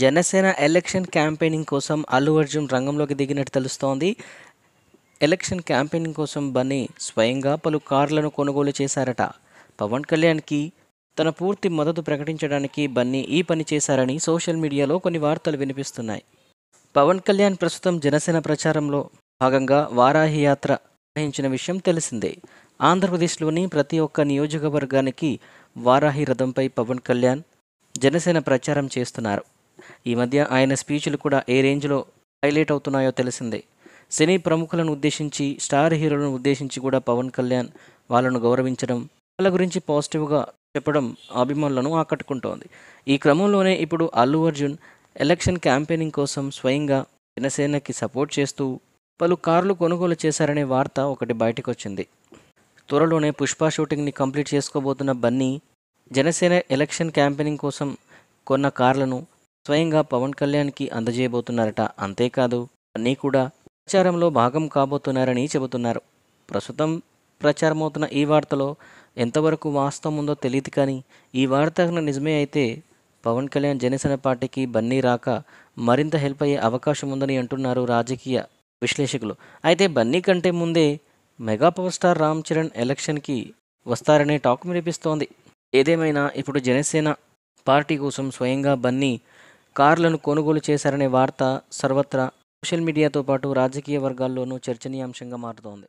Janasena election campaigning కోసం అల్లు అర్జున్ రంగంలోకి దిగినట్టు తెలుస్తోంది ఎలక్షన్ క్యాంపెయినింగ్ కోసం బన్నీ స్వయంగా పలు కార్లను కొనుగోలు చేశారట పవన్ కళ్యాణ్కి తన పూర్తి మద్దతు ప్రకటించడానికి బన్నీ ఈ పని చేశారని సోషల్ మీడియాలో కొన్ని వార్తలు వినిపిస్తున్నాయి పవన్ కళ్యాణ్ ప్రస్తుతం జనసేన ప్రచారంలో భాగంగా వారాహి యాత్ర నిర్వహించిన విషయం తెలిసిందే ఆంధ్రప్రదేశ్లోని ప్రతి ఒక్క నియోజకవర్గానికి వారాహి రథంపై పవన్ కళ్యాణ్ జనసేన ప్రచారం చేస్తున్నారు ఈ మధ్య ఆయన స్పీచ్లు కూడా ఏ రేంజ్లో హైలైట్ అవుతున్నాయో తెలిసిందే సినీ ప్రముఖులను ఉద్దేశించి స్టార్ హీరోలను ఉద్దేశించి కూడా పవన్ కళ్యాణ్ వాళ్ళను గౌరవించడం వాళ్ళ గురించి పాజిటివ్గా చెప్పడం అభిమానులను ఆకట్టుకుంటోంది ఈ క్రమంలోనే ఇప్పుడు అల్లు అర్జున్ ఎలక్షన్ క్యాంపెయినింగ్ కోసం స్వయంగా జనసేనకి సపోర్ట్ చేస్తూ పలు కార్లు కొనుగోలు చేశారనే వార్త ఒకటి బయటకు వచ్చింది త్వరలోనే పుష్ప షూటింగ్ని కంప్లీట్ చేసుకోబోతున్న బన్నీ జనసేన ఎలక్షన్ క్యాంపెయినింగ్ కోసం కొన్న కార్లను స్వయంగా పవన్ కళ్యాణ్కి అందజేయబోతున్నారట అంతేకాదు అన్నీ కూడా ప్రచారంలో భాగం కాబోతున్నారని చెబుతున్నారు ప్రస్తుతం ప్రచారమవుతున్న ఈ వార్తలో ఎంతవరకు వాస్తవం ఉందో తెలియదు కానీ ఈ వార్త నిజమే అయితే పవన్ కళ్యాణ్ జనసేన పార్టీకి బన్నీ రాక మరింత హెల్ప్ అయ్యే అవకాశం ఉందని అంటున్నారు రాజకీయ విశ్లేషకులు అయితే బన్నీ కంటే ముందే mega power star Ram Charan ఎలక్షన్కి వస్తారనే టాక్ వినిపిస్తోంది ఏదేమైనా ఇప్పుడు జనసేన పార్టీ కోసం స్వయంగా బన్నీ కార్లను కొనుగోలు చేశారనే వార్త సర్వత్రా సోషల్ మీడియాతో పాటు రాజకీయ వర్గాల్లోనూ చర్చనీయాంశంగా మారుతోంది